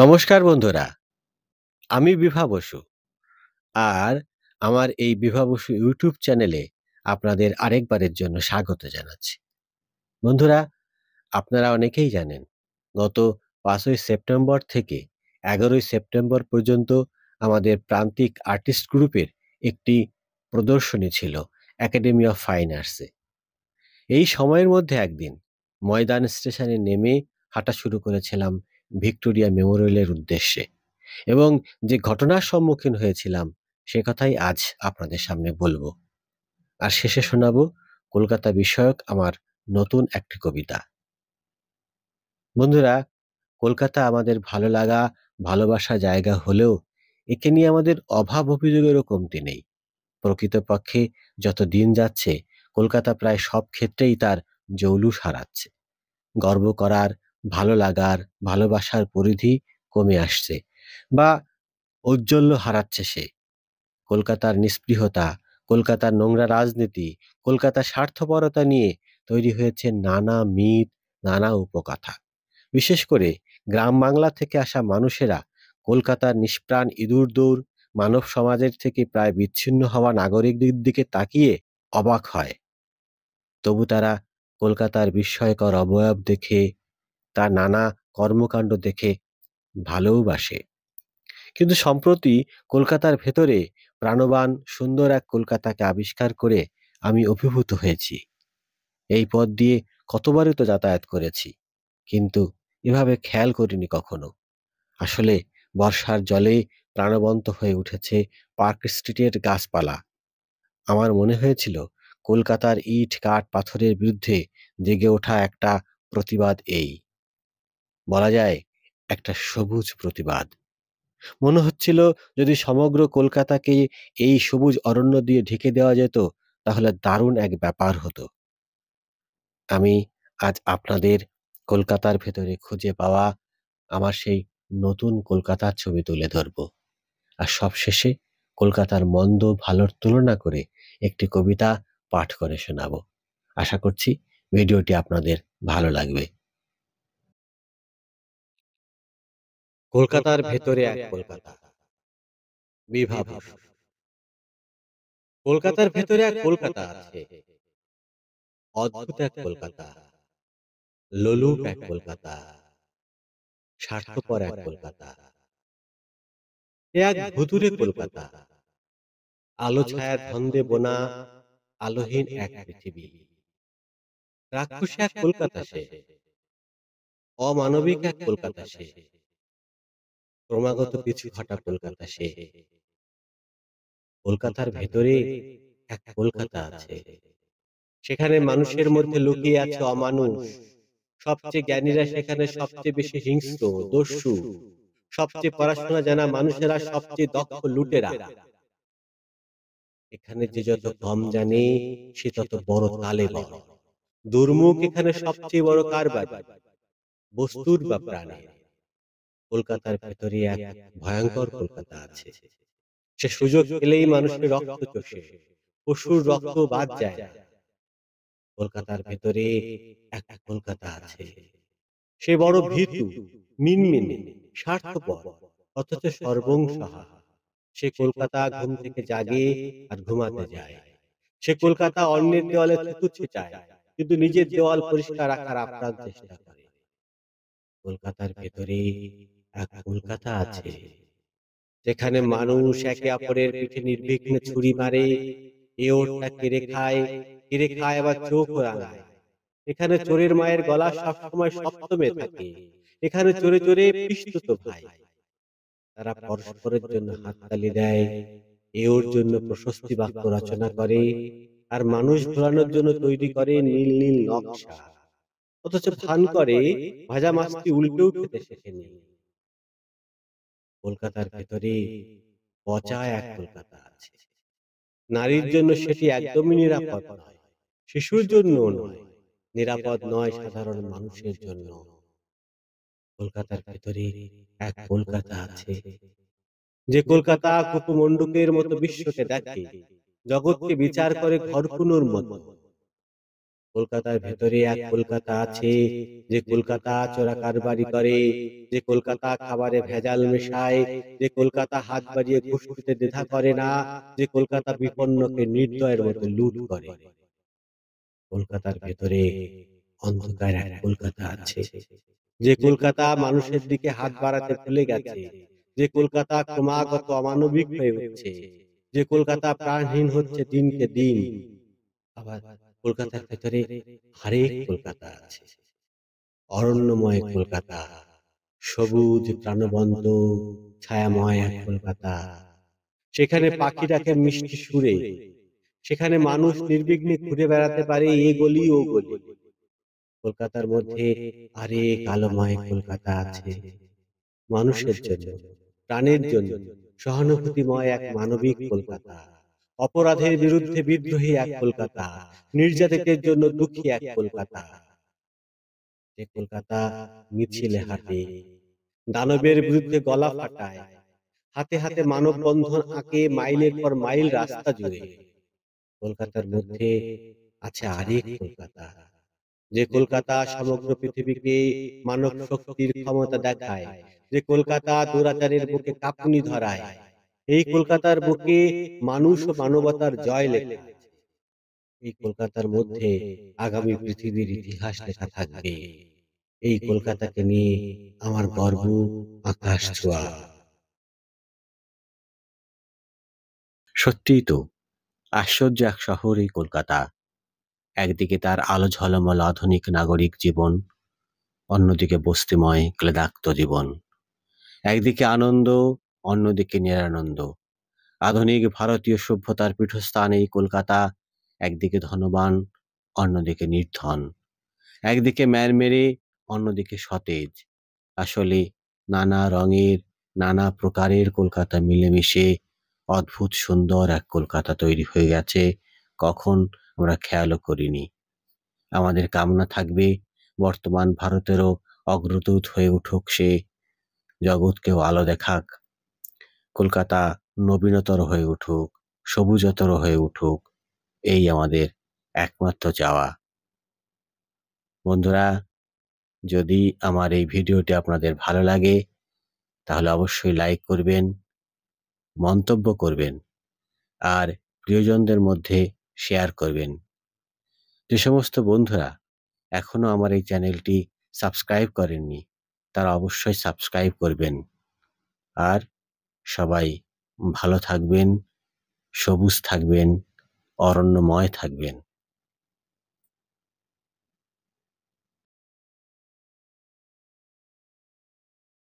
নমস্কার বন্ধুরা আমি বিভা বসু আর আমার এই বিভা বসু ইউটিউব চ্যানেলে আপনাদের আরেকবারের জন্য স্বাগত জানাচ্ছি বন্ধুরা আপনারা অনেকেই জানেন গত পাঁচই সেপ্টেম্বর থেকে এগারোই সেপ্টেম্বর পর্যন্ত আমাদের প্রান্তিক আর্টিস্ট গ্রুপের একটি প্রদর্শনী ছিল একাডেমি অফ ফাইন আর্টসে এই সময়ের মধ্যে একদিন ময়দান স্টেশনে নেমে হাঁটা শুরু করেছিলাম ভিক্টোরিয়া মেমোরিয়ালের উদ্দেশ্যে এবং যে ঘটনার সম্মুখীন হয়েছিলাম সে কথাই আজ আপনাদের সামনে বলবো আর শেষে শোনাব কলকাতা বিষয়ক আমার নতুন একটি কবিতা বন্ধুরা কলকাতা আমাদের ভালো লাগা ভালোবাসা জায়গা হলেও একে নিয়ে আমাদের অভাব অভিযোগেরও কমতি নেই প্রকৃতপক্ষে যত দিন যাচ্ছে কলকাতা প্রায় সব ক্ষেত্রেই তার জৌলুস হারাচ্ছে গর্ব করার ভালো লাগার ভালোবাসার পরিধি কমে আসছে বা ঔজ্জ্বল্য হারাচ্ছে সে কলকাতার নিষ্পৃহতা কলকাতার নোংরা রাজনীতি কলকাতার স্বার্থপরতা নিয়ে তৈরি হয়েছে নানা মিথ নানা উপকথা বিশেষ করে গ্রাম বাংলা থেকে আসা মানুষেরা কলকাতার নিষ্প্রাণ ইঁদুর দৌড় মানব সমাজের থেকে প্রায় বিচ্ছিন্ন হওয়া নাগরিকদের দিকে তাকিয়ে অবাক হয় তবু তারা কলকাতার বিস্ময়কর অবয়ব দেখে তার নানা কর্মকাণ্ড দেখে ভালোবাসে কিন্তু সম্প্রতি কলকাতার ভেতরে প্রাণবান সুন্দর এক কলকাতাকে আবিষ্কার করে আমি অভিভূত হয়েছি এই পথ দিয়ে কতবারই তো যাতায়াত করেছি কিন্তু এভাবে খেয়াল করিনি কখনো আসলে বর্ষার জলে প্রাণবন্ত হয়ে উঠেছে পার্ক স্ট্রিটের গাছপালা আমার মনে হয়েছিল কলকাতার ইট কাঠ পাথরের বিরুদ্ধে জেগে ওঠা একটা প্রতিবাদ এই বলা যায় একটা সবুজ প্রতিবাদ মনে হচ্ছিল যদি সমগ্র কলকাতাকে এই সবুজ অরণ্য দিয়ে ঢেকে দেওয়া যেত তাহলে দারুণ এক ব্যাপার হতো আমি আজ আপনাদের কলকাতার ভেতরে খুঁজে পাওয়া আমার সেই নতুন কলকাতার ছবি তুলে ধরব আর সবশেষে কলকাতার মন্দ ভালোর তুলনা করে একটি কবিতা পাঠ করে শোনাব আশা করছি ভিডিওটি আপনাদের ভালো লাগবে কলকাতার ভেতরে এক কলকাতা বিভা কলকাতার ভেতরে এক কলকাতা আছে অদ্ভুত এক কলকাতা লোলুপ এক কলকাতা স্বার্থপর এক কলকাতা এক ভুতুরে কলকাতা আলো ছায়ার ধন্দে বোনা আলোহীন এক পৃথিবী রাক্ষসী এক কলকাতা সে অমানবিক এক কলকাতা সে ক্রমাগত পিছু হটা কলকাতা সে কলকাতার ভেতরে এক কলকাতা আছে সেখানে মানুষের মধ্যে লুকিয়ে আছে অমানুষ সবচেয়ে জ্ঞানীরা সেখানে সবচেয়ে বেশি হিংস্র দস্যু সবচেয়ে পড়াশোনা জানা মানুষেরা সবচেয়ে দক্ষ লুটেরা এখানে যে যত কম জানে সে তত বড় তালে বড় দুর্মুখ এখানে সবচেয়ে বড় কারবার বস্তুর বা প্রাণের কলকাতার ভিতরে এক ভয়ঙ্কর কলকাতা আছে সে সুযোগ পেলেই মানুষের রক্ত চষে পশুর রক্ত বাদ যায় কলকাতার ভিতরে এক কলকাতা আছে সে বড় ভীতু মিনমিনে স্বার্থপর অথচ সর্বংসহা সে কলকাতা ঘুম থেকে জাগে আর ঘুমাতে যায় সে কলকাতা অন্যের দেওয়ালে থুতুচ্ছে চায় কিন্তু নিজের দেওয়াল পরিষ্কার রাখার আপ্রাণ চেষ্টা করে কলকাতার ভেতরে কলকাতা আছে যেখানে মানুষ একে অপরের পিঠে নির্বিঘ্নে ছুরি মারে এ ওরটা কেড়ে খায় কেড়ে খায় আবার চোখ রাঙায় এখানে চোরের মায়ের গলা সবসময় সপ্তমে থাকে এখানে চোরে চোরে পিস্তুত ভাই তারা পরস্পরের জন্য হাততালি দেয় এ ওর জন্য প্রশস্তি বাক্য রচনা করে আর মানুষ ঘোরানোর জন্য তৈরি করে নীল নীল নকশা অথচ ফান করে ভাজা মাছটি উল্টেও খেতে শেখেনি কলকাতার ভেতরে পচা এক কলকাতা আছে নারীর জন্য সেটি একদমই নিরাপদ নয় শিশুর জন্য নয় নিরাপদ নয় সাধারণ মানুষের জন্য কলকাতার ভেতরে এক কলকাতা আছে যে কলকাতা কুকুমণ্ডুকের মতো বিশ্বকে দেখে জগৎকে বিচার করে ঘরকুনোর মতো কলকাতার ভেতরে এক কলকাতা আছে যে কলকাতা চোরা কারবারি করে যে কলকাতা খাবারে ভেজাল মেশায় যে কলকাতা হাত বাড়িয়ে ঘুষ দিতে দ্বিধা করে না যে কলকাতা বিপন্নকে নির্দয়ের মতো লুট করে কলকাতার ভেতরে অন্ধকার এক কলকাতা আছে যে কলকাতা মানুষের দিকে হাত বাড়াতে ভুলে গেছে যে কলকাতা ক্রমাগত অমানবিক হয়ে উঠছে যে কলকাতা প্রাণহীন হচ্ছে দিনকে দিন আবার কলকাতার ভেতরে হারেক কলকাতা আছে অরণ্যময় কলকাতা সবুজ প্রাণবন্ত ছায়াময় এক কলকাতা সেখানে পাখি ডাকে মিষ্টি সুরে সেখানে মানুষ নির্বিঘ্নে ঘুরে বেড়াতে পারে এ গলি ও গলি কলকাতার মধ্যে আরেক আলোময় কলকাতা আছে মানুষের জন্য প্রাণের জন্য সহানুভূতিময় এক মানবিক কলকাতা অপরাধের বিরুদ্ধে বিদ্রোহী এক কলকাতা নির্যাতকের জন্য দুঃখী এক কলকাতা কলকাতা মিছিলে হাতে দানবের বিরুদ্ধে গলা ফাটায় হাতে হাতে মানববন্ধন আঁকে মাইলের পর মাইল রাস্তা জুড়ে কলকাতার মধ্যে আছে আরেক কলকাতা যে কলকাতা সমগ্র পৃথিবীকে মানব শক্তির ক্ষমতা দেখায় যে কলকাতা দুরাচারের বুকে কাপুনি ধরায় এই কলকাতার বুকে মানুষ ও মানবতার জয় লেখা এই কলকাতার মধ্যে আগামী পৃথিবীর ইতিহাস লেখা থাকবে এই কলকাতাকে নিয়ে আমার গর্ব আকাশ ছোঁয়া সত্যিই তো আশ্চর্য এক শহর এই কলকাতা একদিকে তার আলো ঝলমল আধুনিক নাগরিক জীবন অন্যদিকে বস্তিময় ক্লেদাক্ত জীবন একদিকে আনন্দ অন্যদিকে নিরানন্দ আধুনিক ভারতীয় সভ্যতার পীঠস্থান এই কলকাতা একদিকে ধনবান অন্যদিকে নির্ধন একদিকে ম্যারমেরে অন্যদিকে সতেজ আসলে নানা রঙের নানা প্রকারের কলকাতা মিলেমিশে অদ্ভুত সুন্দর এক কলকাতা তৈরি হয়ে গেছে কখন আমরা খেয়ালও করিনি আমাদের কামনা থাকবে বর্তমান ভারতেরও অগ্রদূত হয়ে উঠুক সে জগৎকেও আলো দেখাক কলকাতা নবীনতর হয়ে উঠুক সবুজতর হয়ে উঠুক এই আমাদের একমাত্র চাওয়া বন্ধুরা যদি আমার এই ভিডিওটি আপনাদের ভালো লাগে তাহলে অবশ্যই লাইক করবেন মন্তব্য করবেন আর প্রিয়জনদের মধ্যে শেয়ার করবেন যে সমস্ত বন্ধুরা এখনও আমার এই চ্যানেলটি সাবস্ক্রাইব করেননি তারা অবশ্যই সাবস্ক্রাইব করবেন আর সবাই ভালো থাকবেন সবুজ থাকবেন অরণ্যময় থাকবেন